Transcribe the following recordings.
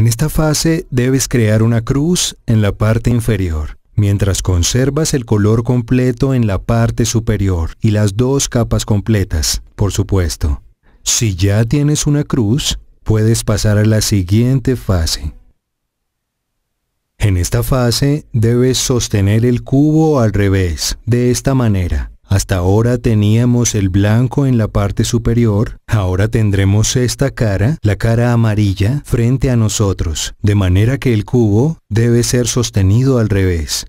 En esta fase debes crear una cruz en la parte inferior, mientras conservas el color completo en la parte superior y las dos capas completas, por supuesto. Si ya tienes una cruz, puedes pasar a la siguiente fase. En esta fase debes sostener el cubo al revés, de esta manera. Hasta ahora teníamos el blanco en la parte superior, ahora tendremos esta cara, la cara amarilla, frente a nosotros, de manera que el cubo debe ser sostenido al revés.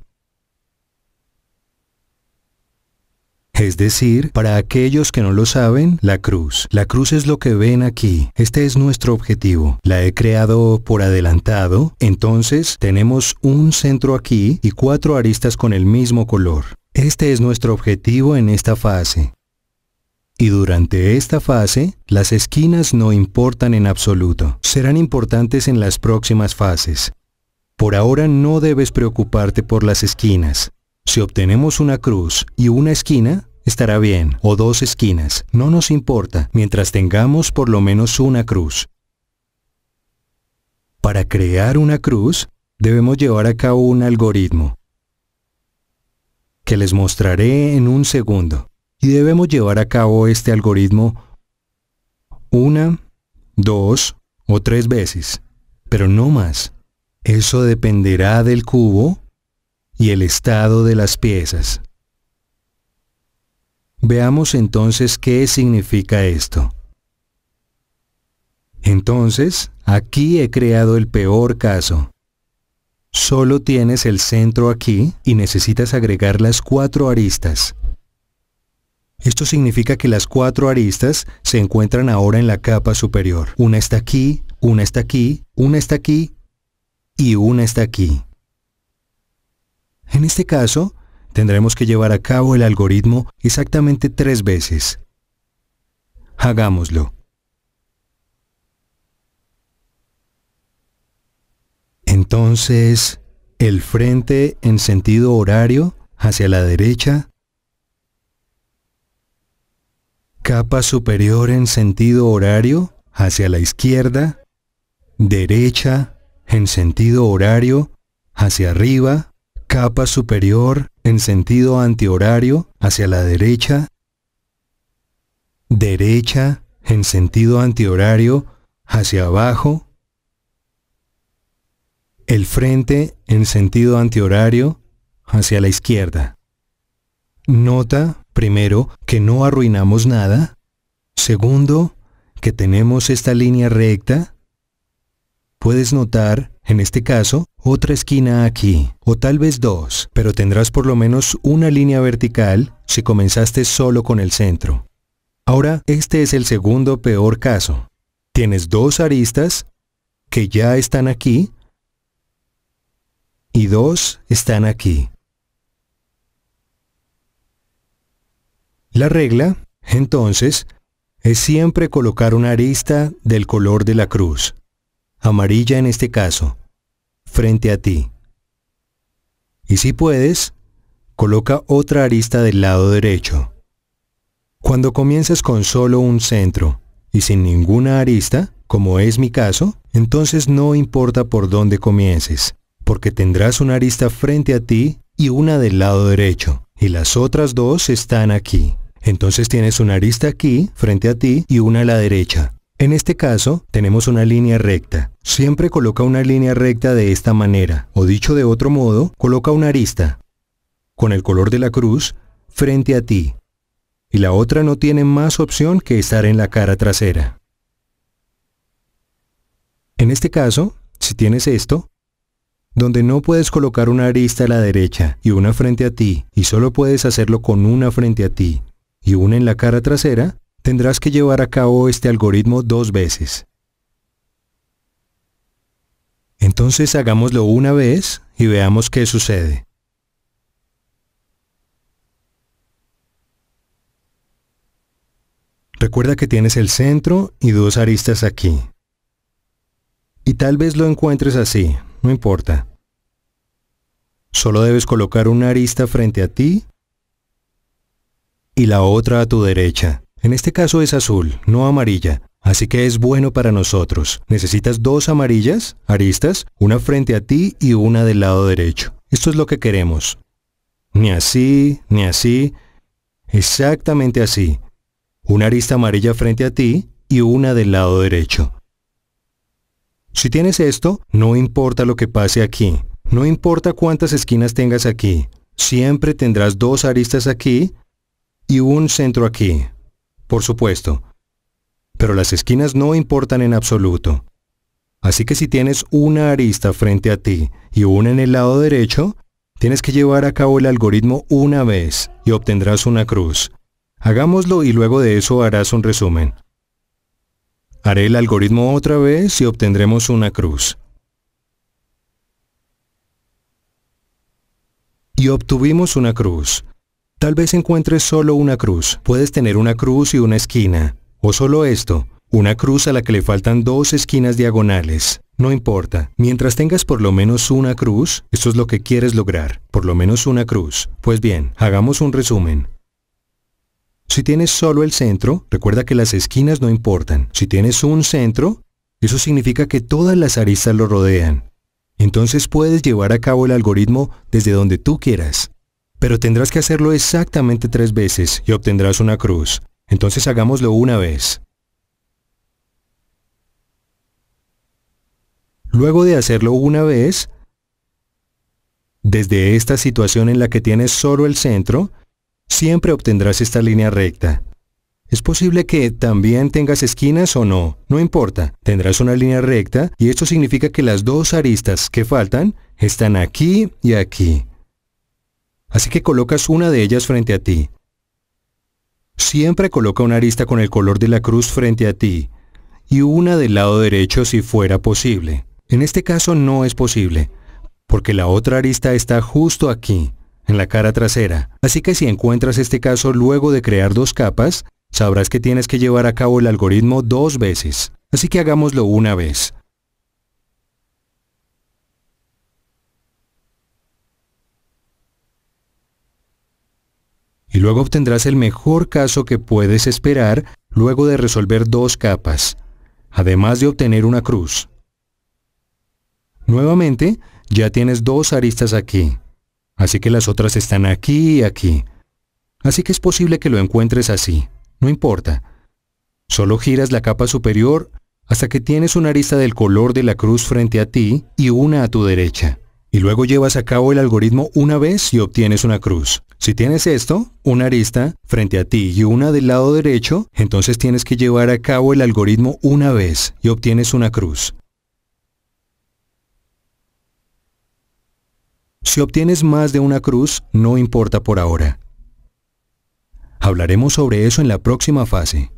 Es decir, para aquellos que no lo saben, la cruz. La cruz es lo que ven aquí. Este es nuestro objetivo. La he creado por adelantado. Entonces, tenemos un centro aquí y cuatro aristas con el mismo color. Este es nuestro objetivo en esta fase. Y durante esta fase, las esquinas no importan en absoluto. Serán importantes en las próximas fases. Por ahora no debes preocuparte por las esquinas. Si obtenemos una cruz y una esquina, estará bien, o dos esquinas, no nos importa, mientras tengamos por lo menos una cruz. Para crear una cruz, debemos llevar a cabo un algoritmo que les mostraré en un segundo. Y debemos llevar a cabo este algoritmo una, dos o tres veces, pero no más. Eso dependerá del cubo y el estado de las piezas. Veamos entonces qué significa esto. Entonces, aquí he creado el peor caso. Solo tienes el centro aquí y necesitas agregar las cuatro aristas. Esto significa que las cuatro aristas se encuentran ahora en la capa superior. Una está aquí, una está aquí, una está aquí y una está aquí. En este caso, tendremos que llevar a cabo el algoritmo exactamente tres veces. Hagámoslo. Entonces, el frente en sentido horario hacia la derecha, capa superior en sentido horario hacia la izquierda, derecha en sentido horario hacia arriba, capa superior en sentido antihorario hacia la derecha, derecha en sentido antihorario hacia abajo, el frente en sentido antihorario hacia la izquierda. Nota, primero, que no arruinamos nada. Segundo, que tenemos esta línea recta. Puedes notar, en este caso, otra esquina aquí, o tal vez dos, pero tendrás por lo menos una línea vertical si comenzaste solo con el centro. Ahora, este es el segundo peor caso. Tienes dos aristas que ya están aquí, y dos están aquí. La regla, entonces, es siempre colocar una arista del color de la cruz, amarilla en este caso, frente a ti. Y si puedes, coloca otra arista del lado derecho. Cuando comienzas con solo un centro y sin ninguna arista, como es mi caso, entonces no importa por dónde comiences porque tendrás una arista frente a ti y una del lado derecho, y las otras dos están aquí. Entonces tienes una arista aquí, frente a ti, y una a la derecha. En este caso, tenemos una línea recta. Siempre coloca una línea recta de esta manera, o dicho de otro modo, coloca una arista, con el color de la cruz, frente a ti. Y la otra no tiene más opción que estar en la cara trasera. En este caso, si tienes esto, donde no puedes colocar una arista a la derecha y una frente a ti, y solo puedes hacerlo con una frente a ti, y una en la cara trasera, tendrás que llevar a cabo este algoritmo dos veces. Entonces hagámoslo una vez y veamos qué sucede. Recuerda que tienes el centro y dos aristas aquí. Y tal vez lo encuentres así, no importa. Solo debes colocar una arista frente a ti y la otra a tu derecha. En este caso es azul, no amarilla, así que es bueno para nosotros. Necesitas dos amarillas, aristas, una frente a ti y una del lado derecho. Esto es lo que queremos. Ni así, ni así, exactamente así. Una arista amarilla frente a ti y una del lado derecho. Si tienes esto, no importa lo que pase aquí, no importa cuántas esquinas tengas aquí, siempre tendrás dos aristas aquí y un centro aquí, por supuesto. Pero las esquinas no importan en absoluto. Así que si tienes una arista frente a ti y una en el lado derecho, tienes que llevar a cabo el algoritmo una vez y obtendrás una cruz. Hagámoslo y luego de eso harás un resumen. Haré el algoritmo otra vez y obtendremos una cruz. Y obtuvimos una cruz. Tal vez encuentres solo una cruz. Puedes tener una cruz y una esquina. O solo esto, una cruz a la que le faltan dos esquinas diagonales. No importa, mientras tengas por lo menos una cruz, esto es lo que quieres lograr, por lo menos una cruz. Pues bien, hagamos un resumen. Si tienes solo el centro, recuerda que las esquinas no importan. Si tienes un centro, eso significa que todas las aristas lo rodean. Entonces puedes llevar a cabo el algoritmo desde donde tú quieras. Pero tendrás que hacerlo exactamente tres veces y obtendrás una cruz. Entonces hagámoslo una vez. Luego de hacerlo una vez, desde esta situación en la que tienes solo el centro, siempre obtendrás esta línea recta. Es posible que también tengas esquinas o no, no importa, tendrás una línea recta y esto significa que las dos aristas que faltan están aquí y aquí. Así que colocas una de ellas frente a ti. Siempre coloca una arista con el color de la cruz frente a ti y una del lado derecho si fuera posible. En este caso no es posible, porque la otra arista está justo aquí en la cara trasera. Así que si encuentras este caso luego de crear dos capas, sabrás que tienes que llevar a cabo el algoritmo dos veces. Así que hagámoslo una vez. Y luego obtendrás el mejor caso que puedes esperar luego de resolver dos capas, además de obtener una cruz. Nuevamente, ya tienes dos aristas aquí. Así que las otras están aquí y aquí. Así que es posible que lo encuentres así. No importa. Solo giras la capa superior hasta que tienes una arista del color de la cruz frente a ti y una a tu derecha. Y luego llevas a cabo el algoritmo una vez y obtienes una cruz. Si tienes esto, una arista frente a ti y una del lado derecho, entonces tienes que llevar a cabo el algoritmo una vez y obtienes una cruz. Si obtienes más de una cruz, no importa por ahora. Hablaremos sobre eso en la próxima fase.